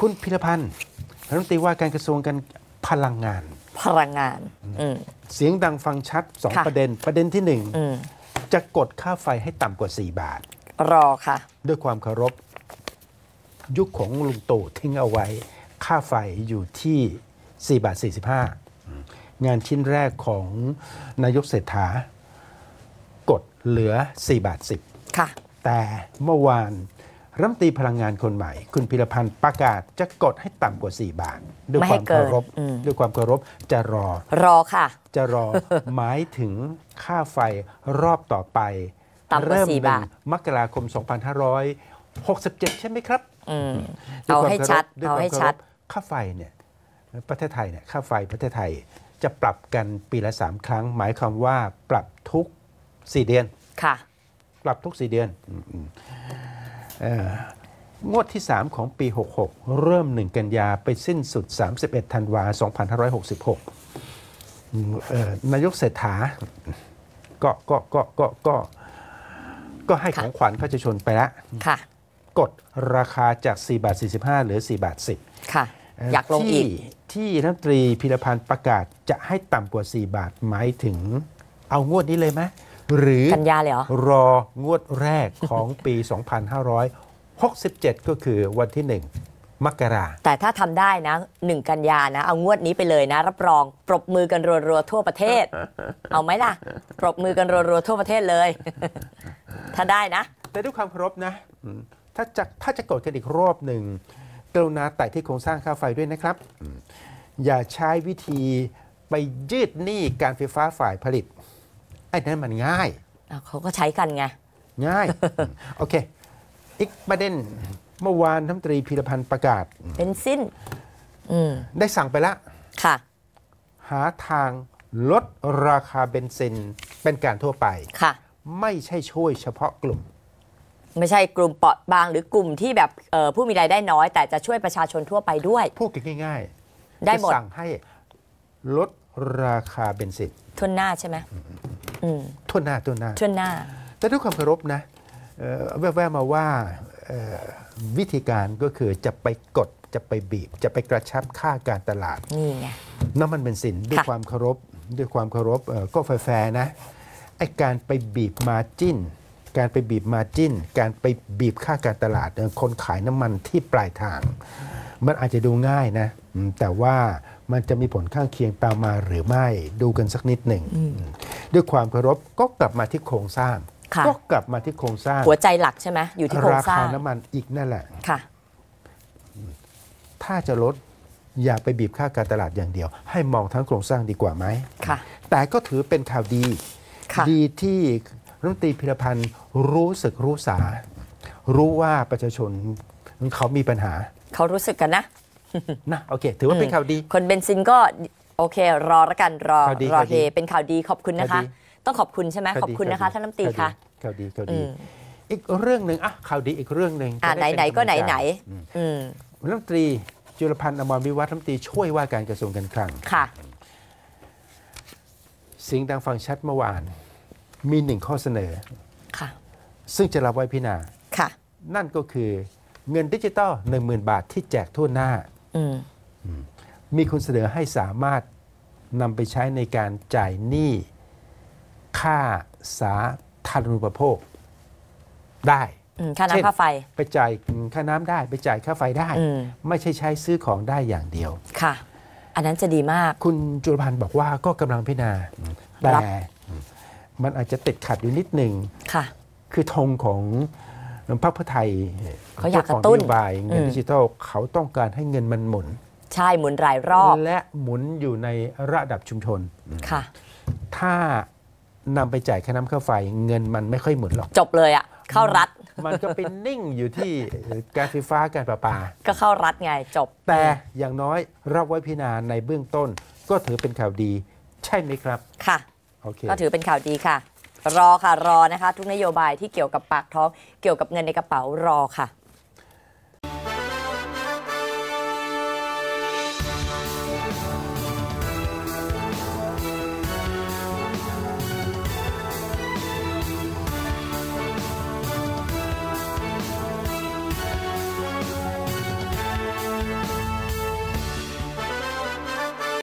คุณพิรพันธ์ รัฐมนตรีว่าการกระทรวงการพลังงาน พลังงาน เสียงดังฟังชัดสองประเด็นประเด็นที่หนึ่งจะกดค่าไฟให้ต่ำกว่า 4 บาท รอค่ะ ด้วยความเคารพ ยุคของลุงตู่ทิ้งเอาไว้ ค่าไฟอยู่ที่ 4 บาท 45 งานชิ้นแรกของนายกเศรษฐา กดเหลือ4บาท10ค่ะ แต่เมื่อวานรัฐมนตรีพลังงานคนใหม่ คุณพิรพันธ์ประกาศจะกดให้ต่ำกว่า 4 บาทด้วยความเคารพด้วยความเคารพจะรอรอค่ะ จะรอหมายถึงค่าไฟรอบต่อไปเริ่มหนึ่มกราคม 2567 ใช่ไหมครับเอาให้ชัด เอาให้ชัด ค่าไฟเนี่ย ประเทศไทยเนี่ย ค่าไฟประเทศไทยจะปรับกันปีละ3ครั้ง หมายความว่า ปรับทุก4เดือนค่ะ ปรับทุก4เดือนงวดที่ 3 ของปี 66 เริ่ม 1 กันยา ไปสิ้นสุด 31 ธันวา2566 นายกเศรษฐาก็ก็ก็ก็ก็ก็ให้ของขวัญประชาชนไปแล้วกดราคาจาก 4 บาท 45 เหลือ 4 บาท 10ค่ะ อยากลงอีกที่รัฐนตรีพิรพันธ์ประกาศจะให้ต่ำกว่า 4 บาทหมายถึงเอางวดนี้เลยไหมหรือกันยาเลยเหรอรองวดแรกของปี 2567 ก็คือวันที่ 1 มกรา แต่ถ้าทำได้นะ1กันยานะเอางวดนี้ไปเลยนะรับรองปรบมือกันรัวๆทั่วประเทศ เอาไหมล่ะปรบมือกันรัวๆทั่วประเทศเลย ถ้าได้นะแต่ด้วยความเคารพนะถ้าจะถ้าจะกดกันอีกรอบหนึ่งกรุณาไต่ที่โครงสร้างค่าไฟด้วยนะครับ อย่าใช้วิธีไปยืดหนี้การไฟฟ้าฝ่ายผลิตอ้นั้นมันง่าย เขาก็ใช้กันไง ง่าย โอเค อีกประเด็นเมื่อวานท่านตรี พีรพันธ์ประกาศเป็นสิ้นได้สั่งไปละ ค่ะ หาทางลดราคาเบนซินเป็นการทั่วไปค่ะ ไม่ใช่ช่วยเฉพาะกลุ่ม ไม่ใช่กลุ่มเปราะบางหรือกลุ่มที่แบบผู้มีรายได้น้อย แต่จะช่วยประชาชนทั่วไปด้วย พูดง่ายๆ ได้หมด สั่งให้ลดราคาเบนซินทุนหน้าใช่ไหมทุนหน้าทุนหน้าทุนหน้า แต่ด้วยความเคารพนะแว่วๆ มาว่าวิธีการก็คือจะไปกดจะไปบีบจะไปกระชับค่าการตลาดนี่ไงน้ำมันเบนซินด้วยความเคารพด้วยความเคารพก็แฟร์นะไอการไปบีบมาจิ้น การไปบีบมาจิ้น การไปบีบค่าการตลาด คนขายน้ำมันที่ปลายทาง มันอาจจะดูง่ายนะแต่ว่ามันจะมีผลข้างเคียงตามมาหรือไม่ดูกันสักนิดหนึ่งด้วยความเคารพก็กลับมาที่โครงสร้าง ก็กลับมาที่โครงสร้าง หัวใจหลักใช่ไหมอยู่ที่โครงสร้างราคาน้ำมันอีกนั่นแหละค่ะถ้าจะลดอย่าไปบีบค่าการตลาดอย่างเดียว ให้มองทั้งโครงสร้างดีกว่าไหมค่ะแต่ก็ถือเป็นข่าวดี ดีที่รัฐมนตรีพิรพันธ์รู้สึกรู้สารู้ว่าประชาชนเขามีปัญหาเขารู้สึกกันนะนะโอเค ถือว่าเป็นข่าวดี คนเบนซินก็โอเค รอละกันรอรอเฮเป็นข่าวดีขอบคุณนะคะ ต้องขอบคุณใช่ไหมขอบคุณนะคะ ท่านรัฐมนตรีค่ะข่าวดีข่าวดี อีกเรื่องหนึ่งอ่ะ ข่าวดีอีกเรื่องหนึ่งอ่าะไหนไหนก็ไหนไหนอืมรัฐมนตรีจุลพันธ์อมรวิวัฒน์นัำมตีช่วยว่าการกระทรวงการคลังค่ะสิ่งดังฟังชัดเมื่อวาน มีหนึ่งข้อเสนอค่ะซึ่งจะรับไว้พิจารณาค่ะ นั่นก็คือ เงินดิจิตอลหนึ่งหมื่นบาทที่แจกทั่วหน้า อืมมีคุณเสนอให้สามารถนำไปใช้ในการจ่ายหนี้ค่าสาธารณูปโภคได้ค่าน้ำค่าไฟไปจ่ายค่าน้ำได้ไปจ่ายค่าไฟได้ ไม่ใช่ใช้ซื้อของได้อย่างเดียว ค่ะ อันนั้นจะดีมากคุณจุลพันธ์บอกว่าก็กำลังพิจารณาแต่ มันอาจจะติดขัดอยู่นิดหนึ่งค่ะ คือธงของพรรคเพื่อไทยเขาอยากกระตุ้นบายเงินดิจิทัลเขาต้องการให้เงินมันหมุนใช่หมุนรายรอบและหมุนอยู่ในระดับชุมชน ค่ะ ถ้านำไปจ่ายค่าน้ำค่าไฟเงินมันไม่ค่อยหมุนหรอก จบเลยอ่ะ เข้ารัฐมันก็เป็นนิ่งอยู่ที่การไฟฟ้าการประปาก็เข้ารัฐไงจบ แต่อย่างน้อย รับไว้พิจารณาในเบื้องต้นก็ถือเป็นข่าวดี ใช่ไหมครับ ค่ะ โอเค ก็ถือเป็นข่าวดีค่ะ รอค่ะรอนะคะ ทุกนโยบายที่เกี่ยวกับปากท้องเกี่ยวกับเงินในกระเป๋ารอค่ะ